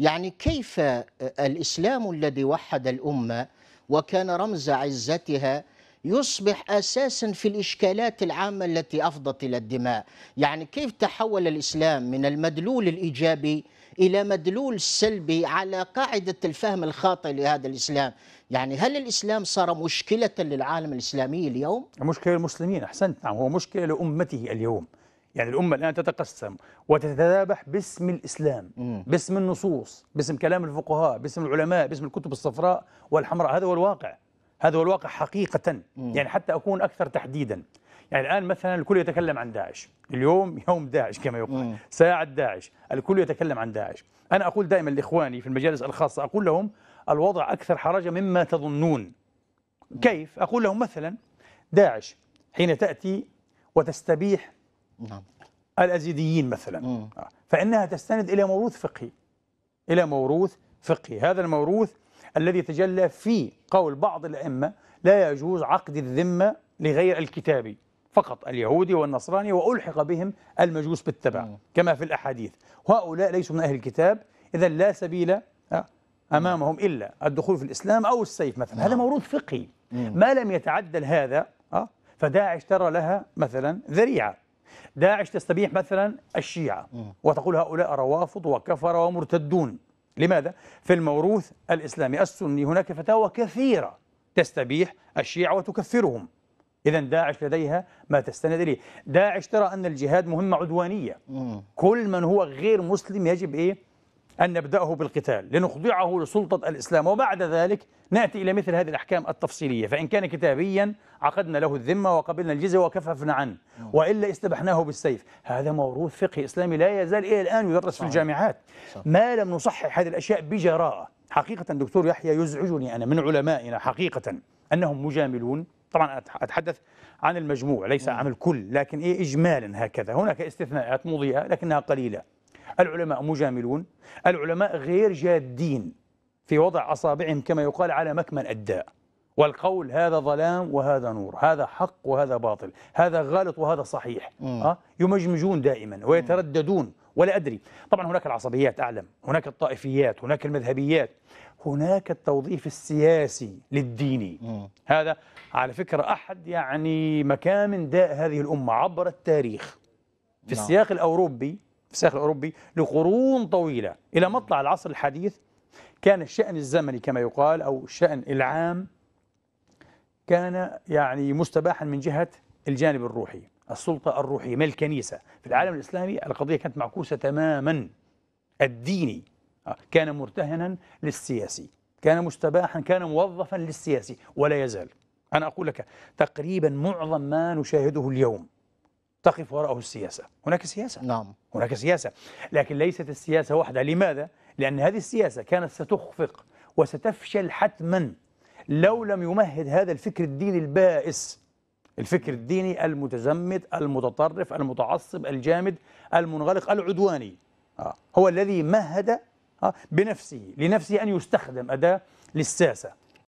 يعني كيف آه، آه، الإسلام الذي وحد الأمة وكان رمز عزتها يصبح اساسا في الاشكالات العامه التي افضت الى الدماء، يعني كيف تحول الاسلام من المدلول الايجابي الى مدلول سلبي على قاعده الفهم الخاطئ لهذا الاسلام، يعني هل الاسلام صار مشكله للعالم الاسلامي اليوم؟ مشكله للمسلمين احسنت، نعم هو مشكله لامته اليوم. يعني الأمة الآن تتقسم وتتذابح باسم الإسلام باسم النصوص باسم كلام الفقهاء باسم العلماء باسم الكتب الصفراء والحمراء هذا هو الواقع هذا هو الواقع حقيقة يعني حتى أكون أكثر تحديدا يعني الآن مثلا الكل يتكلم عن داعش اليوم يوم داعش كما يقال ساعة داعش الكل يتكلم عن داعش أنا أقول دائما لإخواني في المجالس الخاصة أقول لهم الوضع أكثر حرجة مما تظنون كيف؟ أقول لهم مثلا داعش حين تأتي وتستبيح نعم. الأزيديين مثلا مم. آه. فإنها تستند إلى موروث فقهي إلى موروث فقهي هذا الموروث الذي تجلى في قول بعض الأئمة لا يجوز عقد الذمة لغير الكتابي فقط اليهودي والنصراني وألحق بهم المجوس بالتبع مم. كما في الأحاديث وهؤلاء ليسوا من أهل الكتاب إذا لا سبيل آه، أمامهم إلا الدخول في الإسلام أو السيف مثلا مم. هذا نعم. موروث فقهي ما لم يتعدل هذا آه، فداعش ترى لها مثلا ذريعة داعش تستبيح مثلا الشيعة وتقول هؤلاء روافض وكفر ومرتدون لماذا؟ في الموروث الإسلامي السني هناك فتاوى كثيرة تستبيح الشيعة وتكفرهم إذا داعش لديها ما تستند إليه داعش ترى أن الجهاد مهمة عدوانية كل من هو غير مسلم يجب إيه؟ أن نبدأه بالقتال لنخضعه لسلطة الإسلام وبعد ذلك نأتي إلى مثل هذه الأحكام التفصيلية فإن كان كتابيا عقدنا له الذمة وقبلنا الجزية وكففنا عنه وإلا استبحناه بالسيف هذا موروث فقه إسلامي لا يزال إلى الآن يدرس في الجامعات ما لم نصحح هذه الأشياء بجراءة حقيقة دكتور يحيى يزعجني أنا من علمائنا حقيقة أنهم مجاملون طبعا أتحدث عن المجموع ليس عن الكل لكن إيه إجمالا هكذا هناك استثناءات مضيئة لكنها قليلة العلماء مجاملون العلماء غير جادين في وضع أصابعهم كما يقال على مكمن الداء والقول هذا ظلام وهذا نور هذا حق وهذا باطل هذا غلط وهذا صحيح أه؟ يمجمجون دائما ويترددون ولا أدري طبعا هناك العصبيات أعلم هناك الطائفيات هناك المذهبيات هناك التوظيف السياسي للديني هذا على فكرة أحد يعني مكامن داء هذه الأمة عبر التاريخ في نعم. السياق الأوروبي في الساحل الأوروبي لقرون طويلة إلى مطلع العصر الحديث كان الشأن الزمني كما يقال أو الشأن العام كان يعني مستباحا من جهة الجانب الروحي السلطة الروحية من الكنيسة في العالم الإسلامي القضية كانت معكوسة تماما الديني كان مرتهنا للسياسي كان مستباحا كان موظفا للسياسي ولا يزال أنا أقول لك تقريبا معظم ما نشاهده اليوم تقف وراءه السياسة هناك سياسة نعم هناك سياسة لكن ليست السياسة وحدها لماذا؟ لأن هذه السياسة كانت ستخفق وستفشل حتما لو لم يمهد هذا الفكر الديني البائس الفكر الديني المتزمت المتطرف المتعصب الجامد المنغلق العدواني آه. هو الذي مهد آه، بنفسه لنفسه أن يستخدم أداة للساسة